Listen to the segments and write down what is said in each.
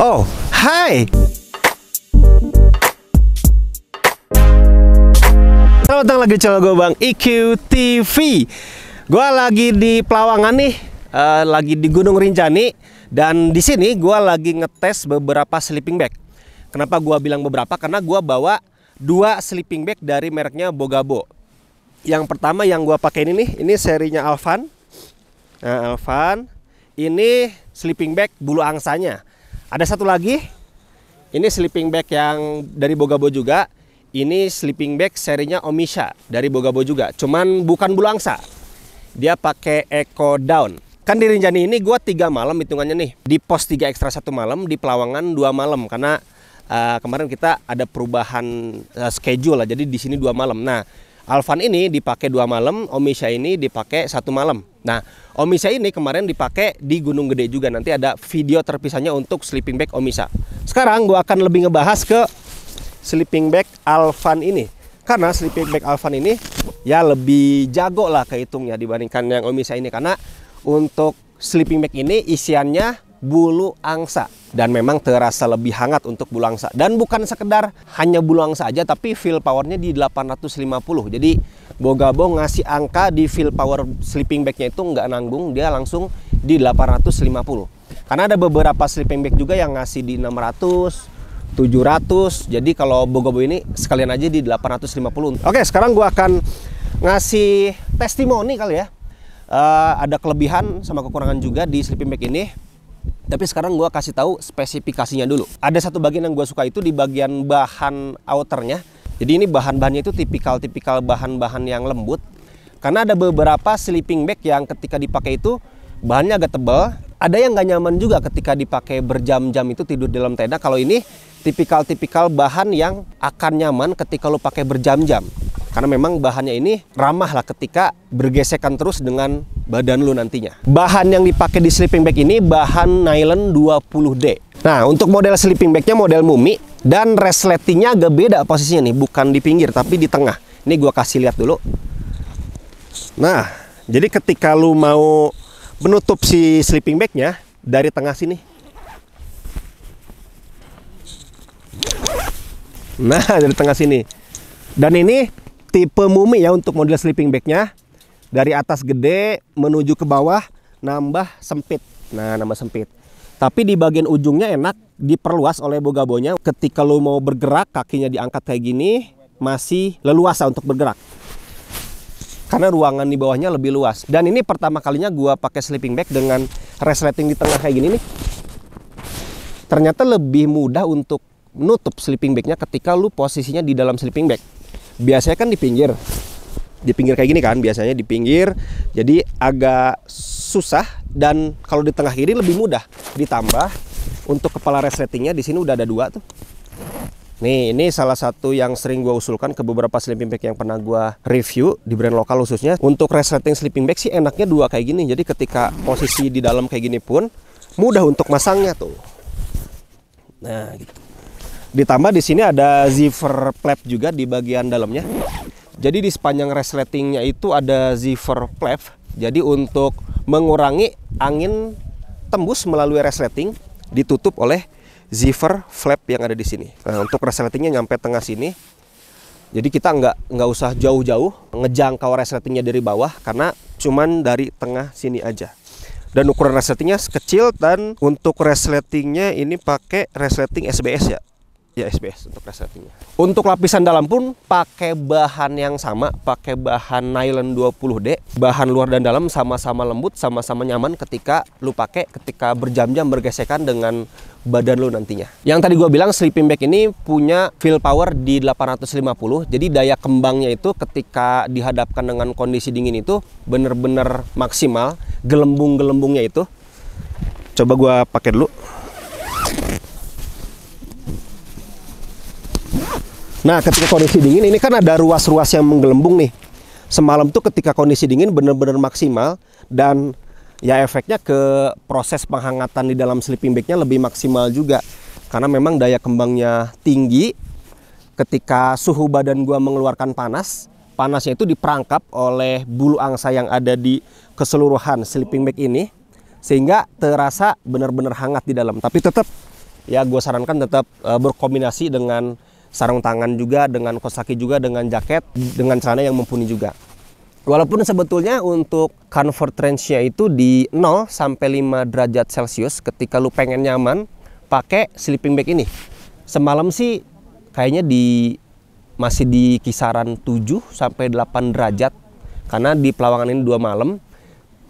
Oh, hai. Selamat datang lagi channel gue Bang IQ TV. Gue lagi di Pelawangan nih, uh, lagi di Gunung Rinjani dan di sini gue lagi ngetes beberapa sleeping bag. Kenapa gue bilang beberapa? Karena gue bawa dua sleeping bag dari mereknya Bogabo. Yang pertama yang gue pakai ini nih, ini serinya Alvan. Nah, Alvan, ini sleeping bag bulu angsanya. Ada satu lagi, ini sleeping bag yang dari Bogabo juga. Ini sleeping bag serinya Omisha dari Bogabo juga. Cuman bukan bulu angsa. Dia pakai eco down. Kan di Rinjani ini gue tiga malam hitungannya nih. Di pos 3 ekstra satu malam, di Pelawangan dua malam. Karena uh, kemarin kita ada perubahan uh, schedule lah. Jadi di sini dua malam. Nah, Alvan ini dipakai dua malam, Omisha ini dipakai satu malam. Nah, Omisha ini kemarin dipakai di Gunung Gede juga. Nanti ada video terpisahnya untuk sleeping bag Omisha. Sekarang gue akan lebih ngebahas ke sleeping bag Alvan ini. Karena sleeping bag Alvan ini ya lebih jago lah kehitungnya dibandingkan yang Omisha ini. Karena untuk sleeping bag ini isiannya bulu angsa dan memang terasa lebih hangat untuk bulu angsa dan bukan sekedar hanya bulu angsa aja tapi feel powernya di 850 jadi Bogabo ngasih angka di feel power sleeping bagnya itu nggak nanggung dia langsung di 850 karena ada beberapa sleeping bag juga yang ngasih di 600 700 jadi kalau Bogabo ini sekalian aja di 850 oke sekarang gua akan ngasih testimoni kali ya uh, ada kelebihan sama kekurangan juga di sleeping bag ini tapi sekarang gue kasih tahu spesifikasinya dulu. Ada satu bagian yang gue suka itu di bagian bahan outernya. Jadi ini bahan-bahannya itu tipikal-tipikal bahan-bahan yang lembut. Karena ada beberapa sleeping bag yang ketika dipakai itu bahannya agak tebal. Ada yang gak nyaman juga ketika dipakai berjam-jam itu tidur dalam tenda. Kalau ini tipikal-tipikal bahan yang akan nyaman ketika lo pakai berjam-jam karena memang bahannya ini ramah lah ketika bergesekan terus dengan badan lu nantinya. Bahan yang dipakai di sleeping bag ini bahan nylon 20D. Nah, untuk model sleeping bagnya model mumi dan resletingnya agak beda posisinya nih, bukan di pinggir tapi di tengah. Ini gua kasih lihat dulu. Nah, jadi ketika lu mau menutup si sleeping bagnya dari tengah sini. Nah, dari tengah sini. Dan ini tipe mumi ya untuk model sleeping bagnya dari atas gede menuju ke bawah nambah sempit nah nambah sempit tapi di bagian ujungnya enak diperluas oleh bogabonya ketika lo mau bergerak kakinya diangkat kayak gini masih leluasa untuk bergerak karena ruangan di bawahnya lebih luas dan ini pertama kalinya gua pakai sleeping bag dengan resleting di tengah kayak gini nih ternyata lebih mudah untuk menutup sleeping bagnya ketika lu posisinya di dalam sleeping bag biasanya kan di pinggir di pinggir kayak gini kan biasanya di pinggir jadi agak susah dan kalau di tengah kiri lebih mudah ditambah untuk kepala resletingnya di sini udah ada dua tuh Nih, ini salah satu yang sering gue usulkan ke beberapa sleeping bag yang pernah gue review di brand lokal khususnya. Untuk resleting sleeping bag sih enaknya dua kayak gini. Jadi ketika posisi di dalam kayak gini pun mudah untuk masangnya tuh. Nah, gitu. Ditambah di sini ada zipper flap juga di bagian dalamnya. Jadi di sepanjang resletingnya itu ada zipper flap. Jadi untuk mengurangi angin tembus melalui resleting ditutup oleh zipper flap yang ada di sini. Nah, untuk resletingnya nyampe tengah sini. Jadi kita nggak nggak usah jauh-jauh ngejangkau resletingnya dari bawah karena cuman dari tengah sini aja. Dan ukuran resletingnya kecil dan untuk resletingnya ini pakai resleting SBS ya ya SBS untuk resletingnya. Untuk lapisan dalam pun pakai bahan yang sama, pakai bahan nylon 20D. Bahan luar dan dalam sama-sama lembut, sama-sama nyaman ketika lu pakai ketika berjam-jam bergesekan dengan badan lu nantinya. Yang tadi gue bilang sleeping bag ini punya fill power di 850, jadi daya kembangnya itu ketika dihadapkan dengan kondisi dingin itu bener-bener maksimal, gelembung-gelembungnya itu. Coba gue pakai dulu. Nah, ketika kondisi dingin ini kan ada ruas-ruas yang menggelembung nih. Semalam tuh ketika kondisi dingin benar-benar maksimal dan ya efeknya ke proses penghangatan di dalam sleeping bagnya lebih maksimal juga. Karena memang daya kembangnya tinggi ketika suhu badan gua mengeluarkan panas, panasnya itu diperangkap oleh bulu angsa yang ada di keseluruhan sleeping bag ini sehingga terasa benar-benar hangat di dalam. Tapi tetap ya gue sarankan tetap eh, berkombinasi dengan sarung tangan juga, dengan kosaki juga, dengan jaket, dengan celana yang mumpuni juga. Walaupun sebetulnya untuk comfort range-nya itu di 0 sampai 5 derajat Celcius ketika lu pengen nyaman pakai sleeping bag ini. Semalam sih kayaknya di masih di kisaran 7 sampai 8 derajat karena di Pelawangan ini dua malam.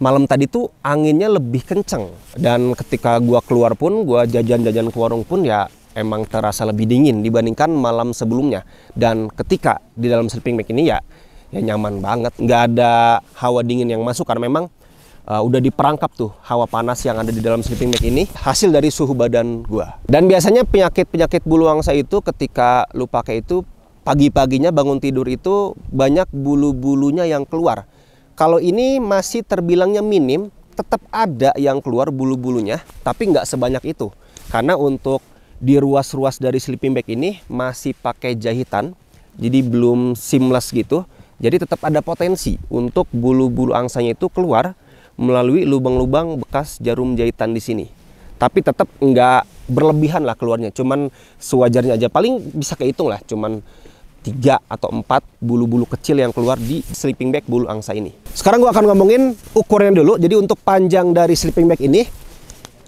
Malam tadi tuh anginnya lebih kenceng dan ketika gua keluar pun gua jajan-jajan ke warung pun ya emang terasa lebih dingin dibandingkan malam sebelumnya dan ketika di dalam sleeping bag ini ya ya nyaman banget nggak ada hawa dingin yang masuk karena memang uh, udah diperangkap tuh hawa panas yang ada di dalam sleeping bag ini hasil dari suhu badan gua dan biasanya penyakit-penyakit bulu angsa itu ketika lu pakai itu pagi-paginya bangun tidur itu banyak bulu-bulunya yang keluar kalau ini masih terbilangnya minim tetap ada yang keluar bulu-bulunya tapi nggak sebanyak itu karena untuk di ruas-ruas dari sleeping bag ini masih pakai jahitan jadi belum seamless gitu jadi tetap ada potensi untuk bulu-bulu angsanya itu keluar melalui lubang-lubang bekas jarum jahitan di sini tapi tetap nggak berlebihan lah keluarnya cuman sewajarnya aja paling bisa kehitung lah cuman tiga atau empat bulu-bulu kecil yang keluar di sleeping bag bulu angsa ini sekarang gua akan ngomongin ukurannya dulu jadi untuk panjang dari sleeping bag ini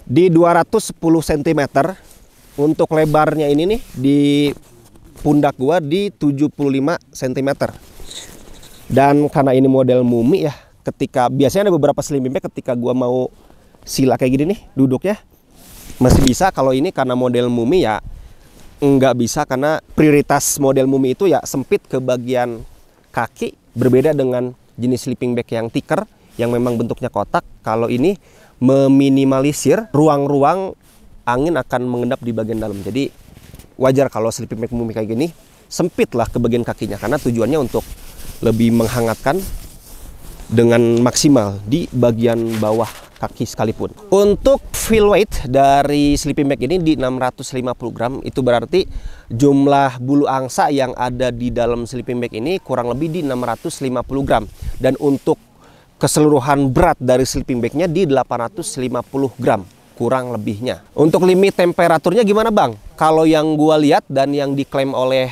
di 210 cm untuk lebarnya ini nih di pundak gua di 75 cm. Dan karena ini model mumi ya, ketika biasanya ada beberapa slim bag ketika gua mau sila kayak gini nih duduknya masih bisa kalau ini karena model mumi ya nggak bisa karena prioritas model mumi itu ya sempit ke bagian kaki berbeda dengan jenis sleeping bag yang tiker yang memang bentuknya kotak kalau ini meminimalisir ruang-ruang angin akan mengendap di bagian dalam. Jadi wajar kalau sleeping bag mumi kayak gini sempit lah ke bagian kakinya karena tujuannya untuk lebih menghangatkan dengan maksimal di bagian bawah kaki sekalipun. Untuk fill weight dari sleeping bag ini di 650 gram itu berarti jumlah bulu angsa yang ada di dalam sleeping bag ini kurang lebih di 650 gram dan untuk keseluruhan berat dari sleeping bagnya di 850 gram kurang lebihnya. Untuk limit temperaturnya gimana Bang? Kalau yang gua lihat dan yang diklaim oleh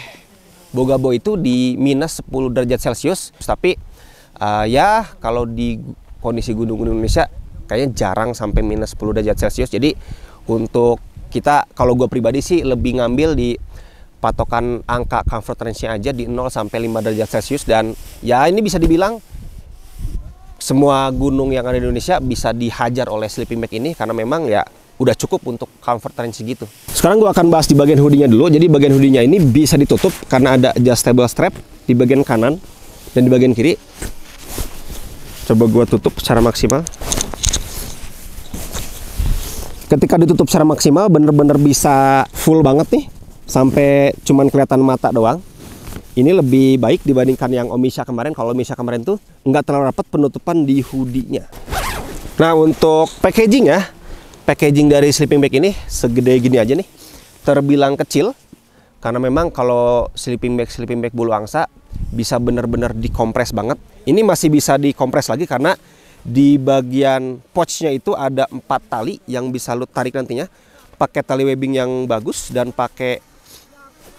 Bogabo itu di minus 10 derajat Celcius, tapi uh, ya kalau di kondisi gunung-gunung Indonesia kayaknya jarang sampai minus 10 derajat Celcius. Jadi untuk kita kalau gue pribadi sih lebih ngambil di patokan angka comfort range-nya aja di 0 sampai 5 derajat Celcius dan ya ini bisa dibilang semua gunung yang ada di Indonesia bisa dihajar oleh Sleeping Bag ini karena memang ya udah cukup untuk comfort range segitu. Sekarang gua akan bahas di bagian hoodie-nya dulu. Jadi bagian hoodie-nya ini bisa ditutup karena ada adjustable strap di bagian kanan dan di bagian kiri. Coba gua tutup secara maksimal. Ketika ditutup secara maksimal bener-bener bisa full banget nih. Sampai cuman kelihatan mata doang ini lebih baik dibandingkan yang Omisha kemarin. Kalau Omisha kemarin tuh nggak terlalu rapat penutupan di hoodie-nya. Nah, untuk packaging ya, packaging dari sleeping bag ini segede gini aja nih. Terbilang kecil, karena memang kalau sleeping bag sleeping bag bulu angsa bisa benar-benar dikompres banget. Ini masih bisa dikompres lagi karena di bagian pouchnya itu ada empat tali yang bisa lu tarik nantinya. Pakai tali webbing yang bagus dan pakai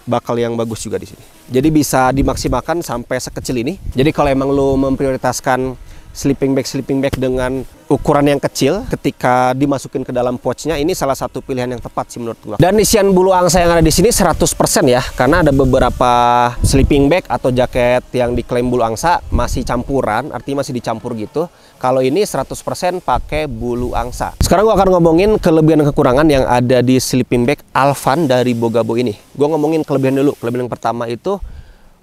bakal yang bagus juga di sini. Jadi bisa dimaksimalkan sampai sekecil ini. Jadi kalau emang lo memprioritaskan sleeping bag sleeping bag dengan ukuran yang kecil ketika dimasukin ke dalam pouchnya ini salah satu pilihan yang tepat sih menurut gua. Dan isian bulu angsa yang ada di sini 100% ya karena ada beberapa sleeping bag atau jaket yang diklaim bulu angsa masih campuran, artinya masih dicampur gitu. Kalau ini 100% pakai bulu angsa. Sekarang gua akan ngomongin kelebihan dan kekurangan yang ada di sleeping bag Alvan dari Bogabo ini. Gua ngomongin kelebihan dulu. Kelebihan yang pertama itu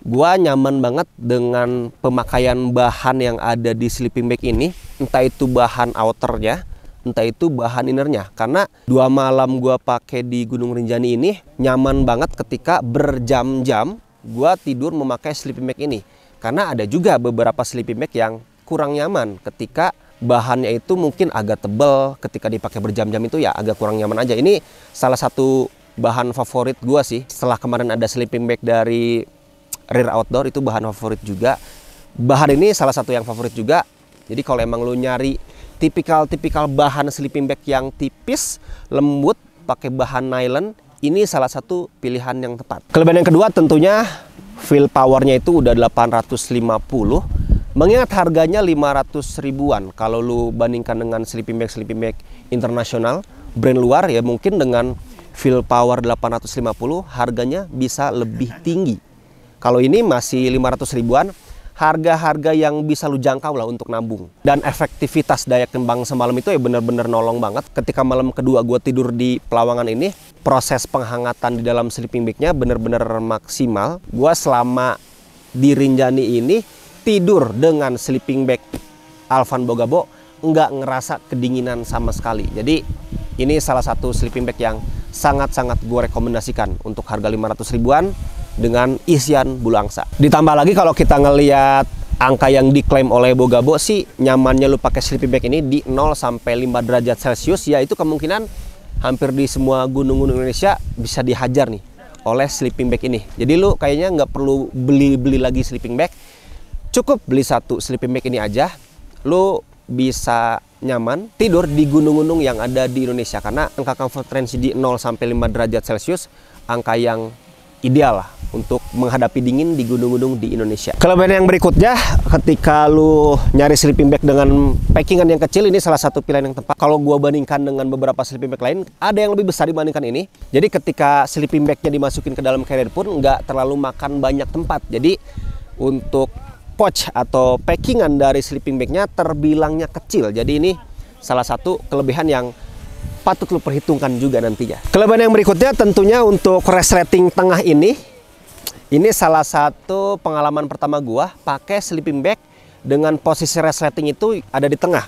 gua nyaman banget dengan pemakaian bahan yang ada di sleeping bag ini entah itu bahan outernya entah itu bahan innernya karena dua malam gua pakai di Gunung Rinjani ini nyaman banget ketika berjam-jam gua tidur memakai sleeping bag ini karena ada juga beberapa sleeping bag yang kurang nyaman ketika bahannya itu mungkin agak tebel ketika dipakai berjam-jam itu ya agak kurang nyaman aja ini salah satu bahan favorit gua sih setelah kemarin ada sleeping bag dari rear outdoor itu bahan favorit juga. Bahan ini salah satu yang favorit juga. Jadi kalau emang lu nyari tipikal-tipikal bahan sleeping bag yang tipis, lembut, pakai bahan nylon, ini salah satu pilihan yang tepat. Kelebihan yang kedua tentunya fill powernya itu udah 850 Mengingat harganya 500 ribuan kalau lu bandingkan dengan sleeping bag sleeping bag internasional brand luar ya mungkin dengan fill power 850 harganya bisa lebih tinggi. Kalau ini masih 500 ribuan, harga-harga yang bisa lu jangkau lah untuk nabung. Dan efektivitas daya kembang semalam itu ya bener-bener nolong banget. Ketika malam kedua gue tidur di pelawangan ini, proses penghangatan di dalam sleeping bagnya bener-bener maksimal. Gue selama di Rinjani ini tidur dengan sleeping bag Alvan Bogabo nggak ngerasa kedinginan sama sekali. Jadi ini salah satu sleeping bag yang sangat-sangat gue rekomendasikan untuk harga 500 ribuan dengan isian Bulangsa. Ditambah lagi kalau kita ngelihat angka yang diklaim oleh Bogabo sih nyamannya lu pakai sleeping bag ini di 0 sampai 5 derajat Celcius ya itu kemungkinan hampir di semua gunung-gunung Indonesia bisa dihajar nih oleh sleeping bag ini. Jadi lu kayaknya nggak perlu beli-beli lagi sleeping bag. Cukup beli satu sleeping bag ini aja. Lu bisa nyaman tidur di gunung-gunung yang ada di Indonesia karena angka comfort range di 0 sampai 5 derajat Celcius angka yang ideal lah untuk menghadapi dingin di gunung-gunung di Indonesia. Kelebihan yang berikutnya, ketika lu nyari sleeping bag dengan packingan yang kecil, ini salah satu pilihan yang tepat. Kalau gua bandingkan dengan beberapa sleeping bag lain, ada yang lebih besar dibandingkan ini. Jadi ketika sleeping bagnya dimasukin ke dalam carrier pun nggak terlalu makan banyak tempat. Jadi untuk pouch atau packingan dari sleeping bagnya terbilangnya kecil. Jadi ini salah satu kelebihan yang patut lu perhitungkan juga nantinya. Kelebihan yang berikutnya tentunya untuk crash rating tengah ini. Ini salah satu pengalaman pertama gua pakai sleeping bag dengan posisi rest rating itu ada di tengah.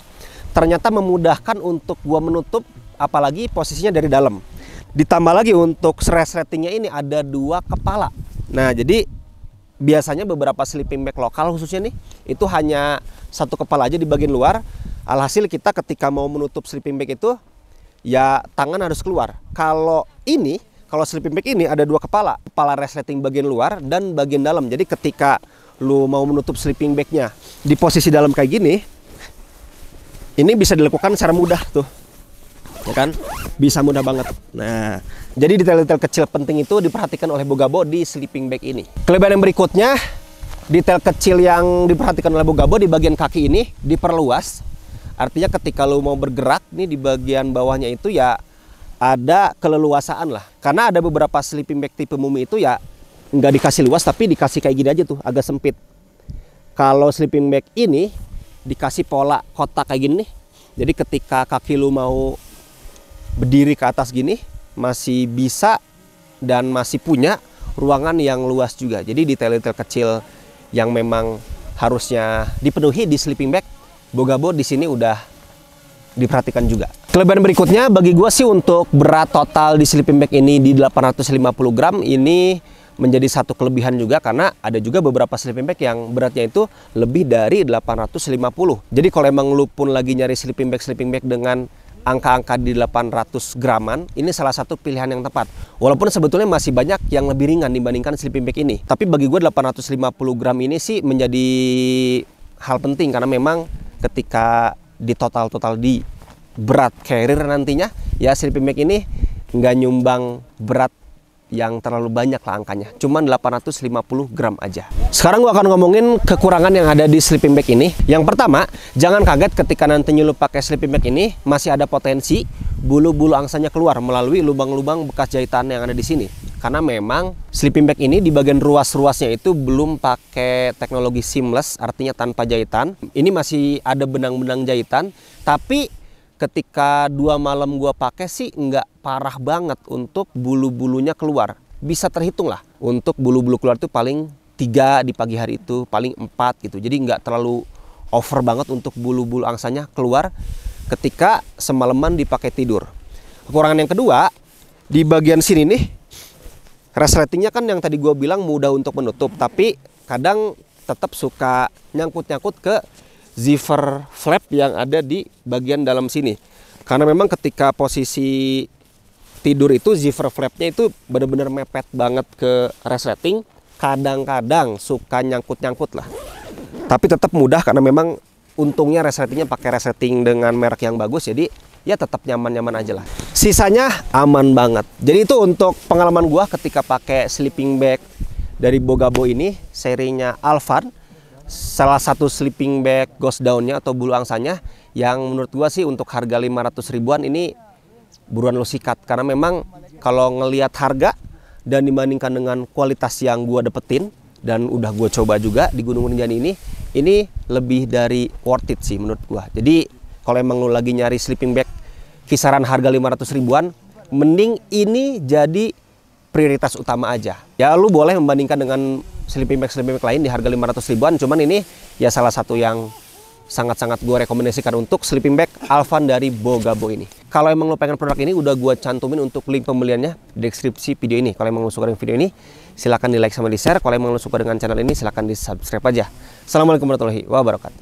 Ternyata memudahkan untuk gua menutup apalagi posisinya dari dalam. Ditambah lagi untuk rest ratingnya ini ada dua kepala. Nah, jadi biasanya beberapa sleeping bag lokal khususnya nih itu hanya satu kepala aja di bagian luar. Alhasil kita ketika mau menutup sleeping bag itu ya tangan harus keluar. Kalau ini, kalau sleeping bag ini ada dua kepala, kepala resleting bagian luar dan bagian dalam. Jadi ketika lu mau menutup sleeping bagnya di posisi dalam kayak gini, ini bisa dilakukan secara mudah tuh. Ya kan? Bisa mudah banget. Nah, jadi detail-detail kecil penting itu diperhatikan oleh Bogabo di sleeping bag ini. Kelebihan yang berikutnya, detail kecil yang diperhatikan oleh Bogabo di bagian kaki ini diperluas Artinya ketika lo mau bergerak nih di bagian bawahnya itu ya ada keleluasaan lah. Karena ada beberapa sleeping bag tipe mumi itu ya nggak dikasih luas tapi dikasih kayak gini aja tuh agak sempit. Kalau sleeping bag ini dikasih pola kotak kayak gini nih. Jadi ketika kaki lu mau berdiri ke atas gini masih bisa dan masih punya ruangan yang luas juga. Jadi detail-detail kecil yang memang harusnya dipenuhi di sleeping bag Bogabo di sini udah diperhatikan juga. Kelebihan berikutnya bagi gue sih untuk berat total di sleeping bag ini di 850 gram ini menjadi satu kelebihan juga karena ada juga beberapa sleeping bag yang beratnya itu lebih dari 850. Jadi kalau emang lu pun lagi nyari sleeping bag sleeping bag dengan angka-angka di 800 graman ini salah satu pilihan yang tepat walaupun sebetulnya masih banyak yang lebih ringan dibandingkan sleeping bag ini tapi bagi gue 850 gram ini sih menjadi hal penting karena memang ketika di total-total di berat carrier nantinya ya sleeping bag ini nggak nyumbang berat yang terlalu banyak lah angkanya cuman 850 gram aja sekarang gua akan ngomongin kekurangan yang ada di sleeping bag ini yang pertama jangan kaget ketika nantinya lu pakai sleeping bag ini masih ada potensi bulu-bulu angsanya keluar melalui lubang-lubang bekas jahitan yang ada di sini karena memang sleeping bag ini di bagian ruas-ruasnya itu belum pakai teknologi seamless artinya tanpa jahitan ini masih ada benang-benang jahitan tapi ketika dua malam gua pakai sih nggak parah banget untuk bulu-bulunya keluar bisa terhitung lah untuk bulu-bulu keluar itu paling tiga di pagi hari itu paling empat gitu jadi nggak terlalu over banget untuk bulu-bulu angsanya keluar ketika semalaman dipakai tidur kekurangan yang kedua di bagian sini nih Resletingnya kan yang tadi gue bilang mudah untuk menutup, tapi kadang tetap suka nyangkut-nyangkut ke zipper flap yang ada di bagian dalam sini. Karena memang ketika posisi tidur itu zipper flapnya itu benar-benar mepet banget ke resleting. Kadang-kadang suka nyangkut-nyangkut lah. Tapi tetap mudah karena memang untungnya resletingnya pakai resleting dengan merek yang bagus jadi ya tetap nyaman-nyaman aja lah. Sisanya aman banget. Jadi itu untuk pengalaman gua ketika pakai sleeping bag dari Bogabo ini, serinya Alvan, Salah satu sleeping bag ghost downnya atau bulu angsanya yang menurut gua sih untuk harga 500 ribuan ini buruan lo sikat karena memang kalau ngelihat harga dan dibandingkan dengan kualitas yang gua dapetin dan udah gue coba juga di Gunung Rinjani ini ini lebih dari worth it sih menurut gua. Jadi kalau emang lu lagi nyari sleeping bag kisaran harga 500 ribuan mending ini jadi prioritas utama aja ya lu boleh membandingkan dengan sleeping bag sleeping bag lain di harga 500 ribuan cuman ini ya salah satu yang sangat-sangat gue rekomendasikan untuk sleeping bag Alvan dari Bogabo ini. Kalau emang lo pengen produk ini, udah gue cantumin untuk link pembeliannya di deskripsi video ini. Kalau emang lo suka dengan video ini, silahkan di like sama di share. Kalau emang lo suka dengan channel ini, silahkan di subscribe aja. Assalamualaikum warahmatullahi wabarakatuh.